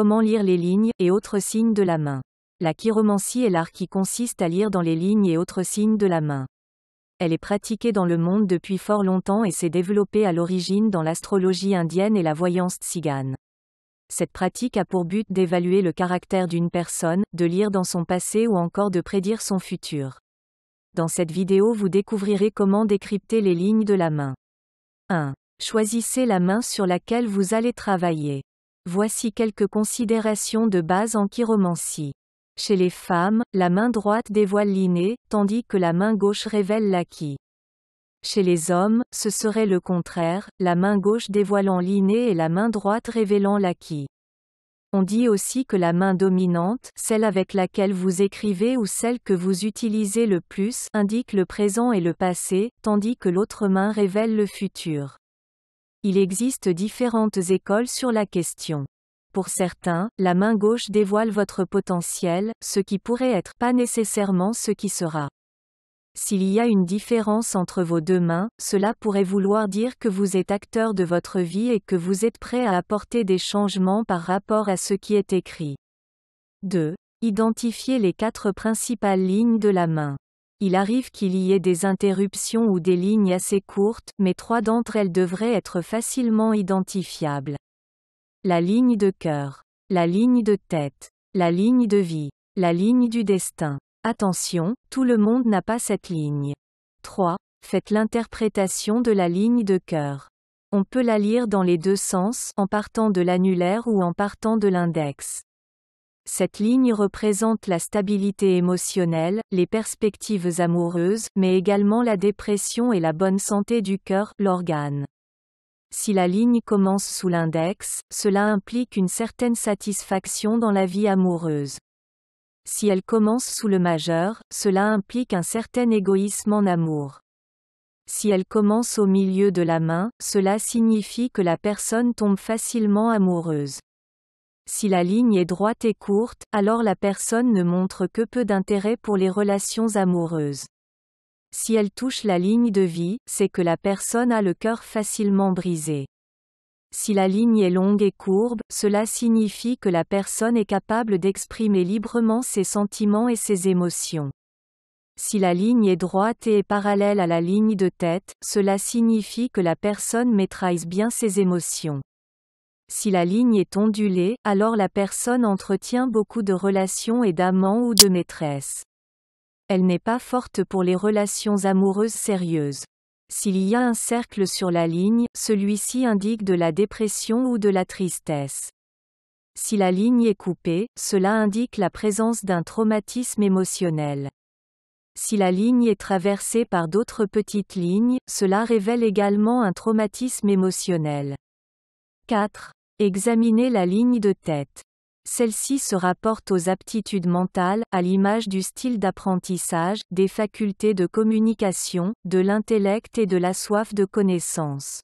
Comment lire les lignes, et autres signes de la main. La chiromancie est l'art qui consiste à lire dans les lignes et autres signes de la main. Elle est pratiquée dans le monde depuis fort longtemps et s'est développée à l'origine dans l'astrologie indienne et la voyance tsigane. Cette pratique a pour but d'évaluer le caractère d'une personne, de lire dans son passé ou encore de prédire son futur. Dans cette vidéo vous découvrirez comment décrypter les lignes de la main. 1. Choisissez la main sur laquelle vous allez travailler. Voici quelques considérations de base en chiromancie. Chez les femmes, la main droite dévoile l'inné, tandis que la main gauche révèle l'acquis. Chez les hommes, ce serait le contraire, la main gauche dévoilant l'inné et la main droite révélant l'acquis. On dit aussi que la main dominante, celle avec laquelle vous écrivez ou celle que vous utilisez le plus, indique le présent et le passé, tandis que l'autre main révèle le futur. Il existe différentes écoles sur la question. Pour certains, la main gauche dévoile votre potentiel, ce qui pourrait être pas nécessairement ce qui sera. S'il y a une différence entre vos deux mains, cela pourrait vouloir dire que vous êtes acteur de votre vie et que vous êtes prêt à apporter des changements par rapport à ce qui est écrit. 2. Identifier les quatre principales lignes de la main. Il arrive qu'il y ait des interruptions ou des lignes assez courtes, mais trois d'entre elles devraient être facilement identifiables. La ligne de cœur, la ligne de tête, la ligne de vie, la ligne du destin. Attention, tout le monde n'a pas cette ligne. 3. Faites l'interprétation de la ligne de cœur. On peut la lire dans les deux sens, en partant de l'annulaire ou en partant de l'index. Cette ligne représente la stabilité émotionnelle, les perspectives amoureuses, mais également la dépression et la bonne santé du cœur, l'organe. Si la ligne commence sous l'index, cela implique une certaine satisfaction dans la vie amoureuse. Si elle commence sous le majeur, cela implique un certain égoïsme en amour. Si elle commence au milieu de la main, cela signifie que la personne tombe facilement amoureuse. Si la ligne est droite et courte, alors la personne ne montre que peu d'intérêt pour les relations amoureuses. Si elle touche la ligne de vie, c'est que la personne a le cœur facilement brisé. Si la ligne est longue et courbe, cela signifie que la personne est capable d'exprimer librement ses sentiments et ses émotions. Si la ligne est droite et est parallèle à la ligne de tête, cela signifie que la personne maîtrise bien ses émotions. Si la ligne est ondulée, alors la personne entretient beaucoup de relations et d'amants ou de maîtresses. Elle n'est pas forte pour les relations amoureuses sérieuses. S'il y a un cercle sur la ligne, celui-ci indique de la dépression ou de la tristesse. Si la ligne est coupée, cela indique la présence d'un traumatisme émotionnel. Si la ligne est traversée par d'autres petites lignes, cela révèle également un traumatisme émotionnel. 4. Examinez la ligne de tête. Celle-ci se rapporte aux aptitudes mentales, à l'image du style d'apprentissage, des facultés de communication, de l'intellect et de la soif de connaissance.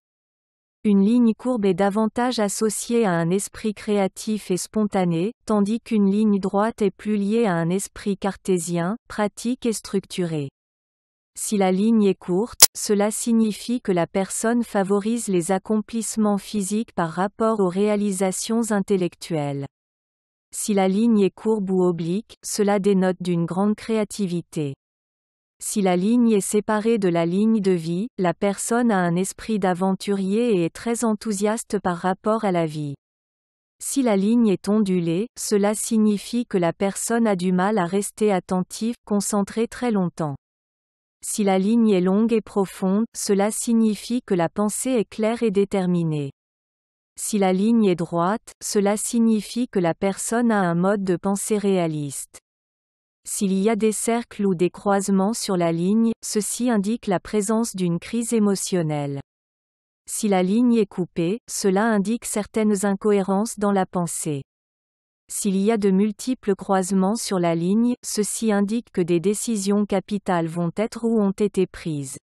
Une ligne courbe est davantage associée à un esprit créatif et spontané, tandis qu'une ligne droite est plus liée à un esprit cartésien, pratique et structuré. Si la ligne est courte, cela signifie que la personne favorise les accomplissements physiques par rapport aux réalisations intellectuelles. Si la ligne est courbe ou oblique, cela dénote d'une grande créativité. Si la ligne est séparée de la ligne de vie, la personne a un esprit d'aventurier et est très enthousiaste par rapport à la vie. Si la ligne est ondulée, cela signifie que la personne a du mal à rester attentive, concentrée très longtemps. Si la ligne est longue et profonde, cela signifie que la pensée est claire et déterminée. Si la ligne est droite, cela signifie que la personne a un mode de pensée réaliste. S'il y a des cercles ou des croisements sur la ligne, ceci indique la présence d'une crise émotionnelle. Si la ligne est coupée, cela indique certaines incohérences dans la pensée. S'il y a de multiples croisements sur la ligne, ceci indique que des décisions capitales vont être ou ont été prises.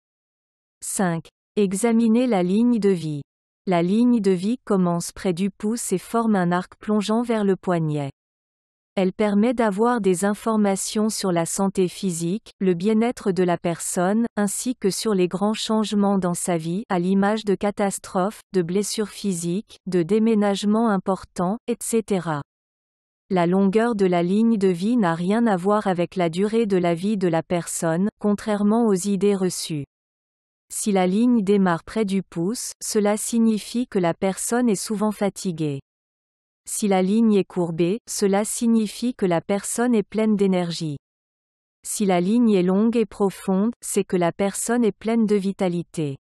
5. Examinez la ligne de vie. La ligne de vie commence près du pouce et forme un arc plongeant vers le poignet. Elle permet d'avoir des informations sur la santé physique, le bien-être de la personne, ainsi que sur les grands changements dans sa vie, à l'image de catastrophes, de blessures physiques, de déménagements importants, etc. La longueur de la ligne de vie n'a rien à voir avec la durée de la vie de la personne, contrairement aux idées reçues. Si la ligne démarre près du pouce, cela signifie que la personne est souvent fatiguée. Si la ligne est courbée, cela signifie que la personne est pleine d'énergie. Si la ligne est longue et profonde, c'est que la personne est pleine de vitalité.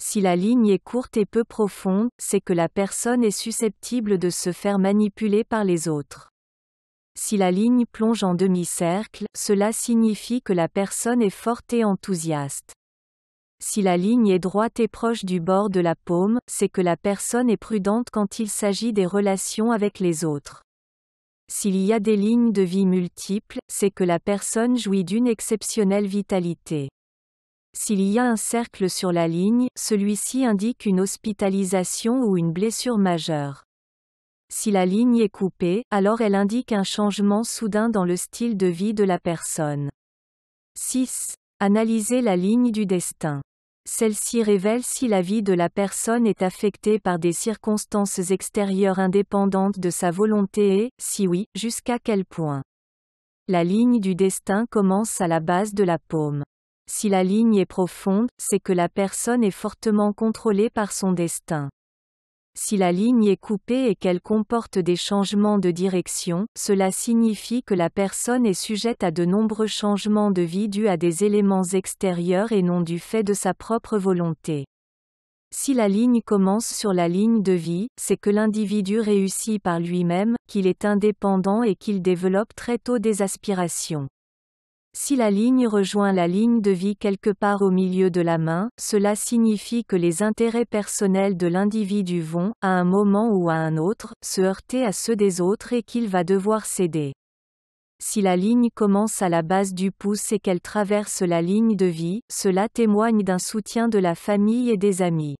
Si la ligne est courte et peu profonde, c'est que la personne est susceptible de se faire manipuler par les autres. Si la ligne plonge en demi-cercle, cela signifie que la personne est forte et enthousiaste. Si la ligne est droite et proche du bord de la paume, c'est que la personne est prudente quand il s'agit des relations avec les autres. S'il y a des lignes de vie multiples, c'est que la personne jouit d'une exceptionnelle vitalité. S'il y a un cercle sur la ligne, celui-ci indique une hospitalisation ou une blessure majeure. Si la ligne est coupée, alors elle indique un changement soudain dans le style de vie de la personne. 6. Analyser la ligne du destin. Celle-ci révèle si la vie de la personne est affectée par des circonstances extérieures indépendantes de sa volonté et, si oui, jusqu'à quel point. La ligne du destin commence à la base de la paume. Si la ligne est profonde, c'est que la personne est fortement contrôlée par son destin. Si la ligne est coupée et qu'elle comporte des changements de direction, cela signifie que la personne est sujette à de nombreux changements de vie dus à des éléments extérieurs et non du fait de sa propre volonté. Si la ligne commence sur la ligne de vie, c'est que l'individu réussit par lui-même, qu'il est indépendant et qu'il développe très tôt des aspirations. Si la ligne rejoint la ligne de vie quelque part au milieu de la main, cela signifie que les intérêts personnels de l'individu vont, à un moment ou à un autre, se heurter à ceux des autres et qu'il va devoir céder. Si la ligne commence à la base du pouce et qu'elle traverse la ligne de vie, cela témoigne d'un soutien de la famille et des amis.